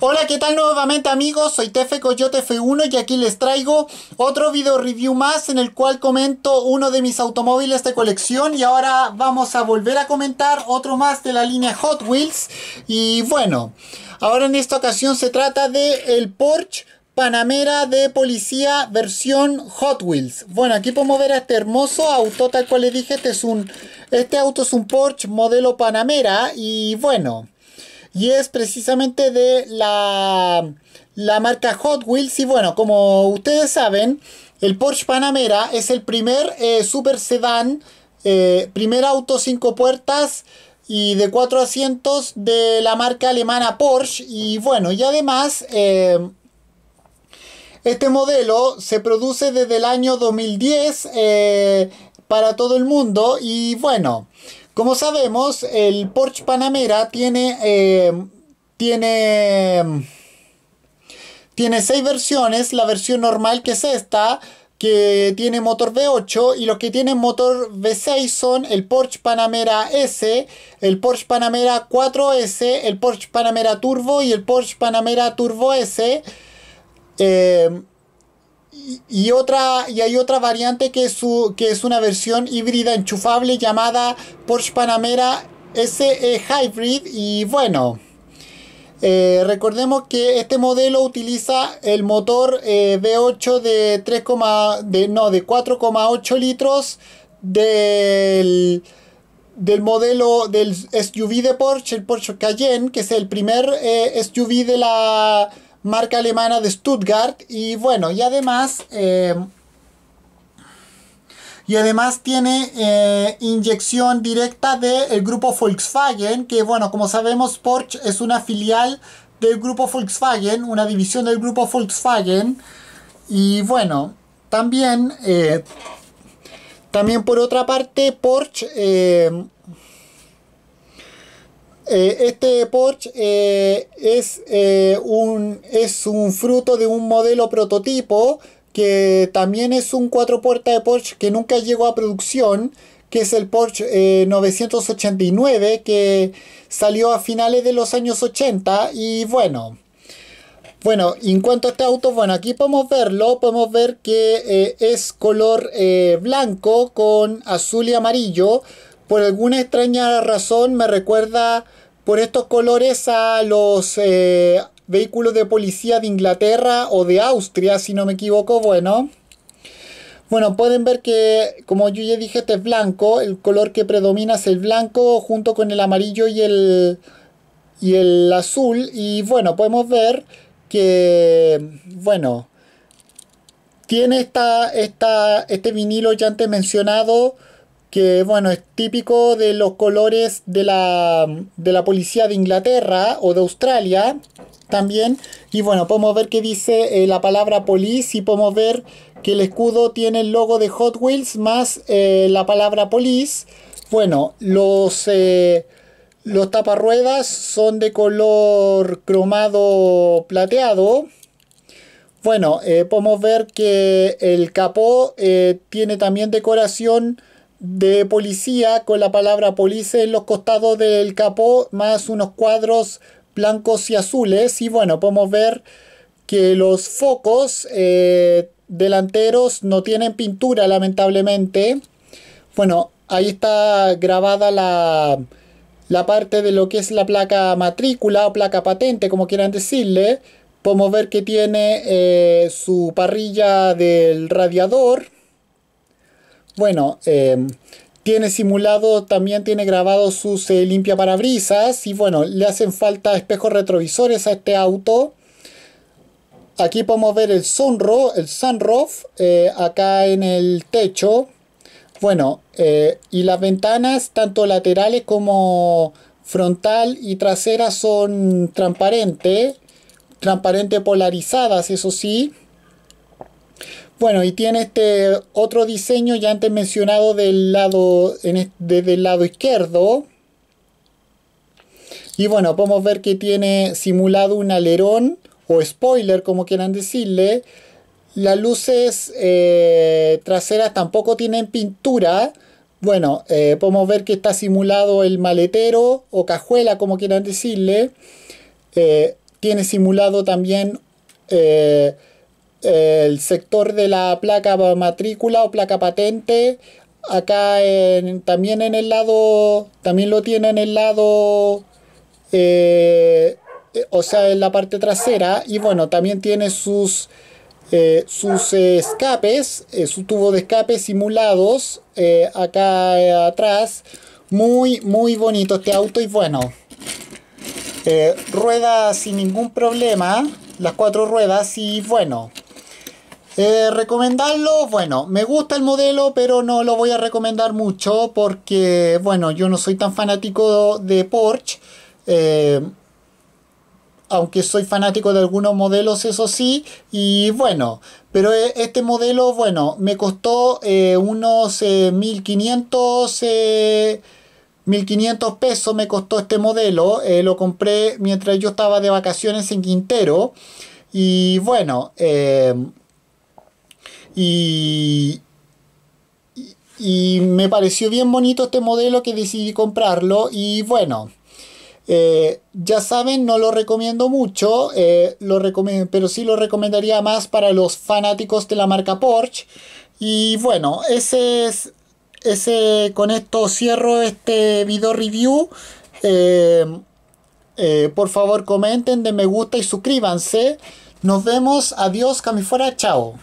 Hola, ¿qué tal nuevamente amigos? Soy Tefe Coyote F1 y aquí les traigo otro video review más en el cual comento uno de mis automóviles de colección y ahora vamos a volver a comentar otro más de la línea Hot Wheels y bueno, ahora en esta ocasión se trata de el Porsche Panamera de policía versión Hot Wheels. Bueno, aquí podemos ver a este hermoso auto, tal cual le dije, este, es un, este auto es un Porsche modelo Panamera y bueno, y es precisamente de la, la marca Hot Wheels. Y bueno, como ustedes saben, el Porsche Panamera es el primer eh, super sedán, eh, primer auto cinco puertas y de cuatro asientos de la marca alemana Porsche. Y bueno, y además... Eh, este modelo se produce desde el año 2010 para todo el mundo y bueno, como sabemos, el Porsche Panamera tiene, eh, tiene, tiene seis versiones. La versión normal que es esta, que tiene motor V8 y los que tienen motor V6 son el Porsche Panamera S, el Porsche Panamera 4S, el Porsche Panamera Turbo y el Porsche Panamera Turbo S. Eh, y, otra, y hay otra variante que es, que es una versión híbrida enchufable llamada Porsche Panamera SE Hybrid. Y bueno, eh, recordemos que este modelo utiliza el motor V8 eh, de 3, de, no, de 4,8 litros del, del modelo del SUV de Porsche, el Porsche Cayenne, que es el primer eh, SUV de la marca alemana de Stuttgart. Y bueno, y además... Eh, y además tiene eh, inyección directa del grupo Volkswagen, que bueno, como sabemos, Porsche es una filial del grupo Volkswagen, una división del grupo Volkswagen. Y bueno, también, eh, también por otra parte, Porsche eh, este Porsche eh, es, eh, un, es un fruto de un modelo prototipo que también es un cuatro puertas de Porsche que nunca llegó a producción, que es el Porsche 989 que salió a finales de los años 80 y bueno. Bueno, en cuanto a este auto, bueno, aquí podemos verlo, podemos ver que es color blanco con azul y amarillo, por alguna extraña razón me recuerda por estos colores a los eh, vehículos de policía de Inglaterra o de Austria, si no me equivoco. Bueno, bueno, pueden ver que, como yo ya dije, este es blanco. El color que predomina es el blanco junto con el amarillo y el, y el azul. Y bueno, podemos ver que, bueno, tiene esta, esta, este vinilo ya antes mencionado que bueno, es típico de los colores de la, policía de Inglaterra o de Australia también. Y bueno, podemos ver que dice eh, la palabra police y podemos ver que el escudo tiene el logo de Hot Wheels más eh, la palabra police. Bueno, los, eh, los taparruedas son de color cromado plateado. Bueno, podemos ver que el capó tiene también decoración de policía con la palabra police en los costados del capó, más unos cuadros blancos y azules. Y bueno, podemos ver que los focos eh, delanteros no tienen pintura, lamentablemente. Bueno, ahí está grabada la, parte de lo que es la placa matrícula o placa patente, como quieran decirle. Podemos ver que tiene eh, su parrilla del radiador, bueno, em, tiene simulado, también tiene grabado sus limpiaparabrisas parabrisas y bueno, le hacen falta espejos retrovisores a este auto. Aquí podemos ver el sunroof, el sunroof eh, acá en el techo. Bueno, eh, y las ventanas, tanto laterales como frontal y trasera, son transparentes, transparente polarizadas, eso sí. Bueno, y tiene este otro diseño ya antes mencionado del lado, desde el lado izquierdo. Y bueno, podemos ver que tiene simulado un alerón o spoiler, como quieran decirle. Las luces eh, traseras tampoco tienen pintura. Bueno, eh, podemos ver que está simulado el maletero o cajuela, como quieran decirle. Eh, tiene simulado también el sector de la placa matrícula o placa patente acá también en el lado también lo tiene en el lado eh, eh, o sea en la parte trasera y bueno también tiene sus eh, sus escapes su tubo de escape simulados acá atrás muy muy bonito este auto y bueno rueda sin ningún problema las cuatro ruedas y bueno eh, recomendarlo, bueno, me gusta el modelo, pero no lo voy a recomendar mucho porque, bueno, yo no soy tan fanático de Porsche. Eh, aunque soy fanático de algunos modelos, eso sí, y bueno, pero eh, este modelo, bueno, me costó unos 1500, 1500 pesos, me costó este modelo, lo compré mientras yo estaba de vacaciones en Quintero, y bueno, y, me pareció bien bonito este modelo que decidí comprarlo y bueno. Eh, ya saben, no lo recomiendo mucho, eh, lo pero sí lo recomendaría más para los fanáticos de la marca Porsche. Y bueno, ese es, ese, con esto cierro este video review. Eh, por favor comenten, de me gusta y suscríbanse. Nos vemos, adiós, fuera, chao.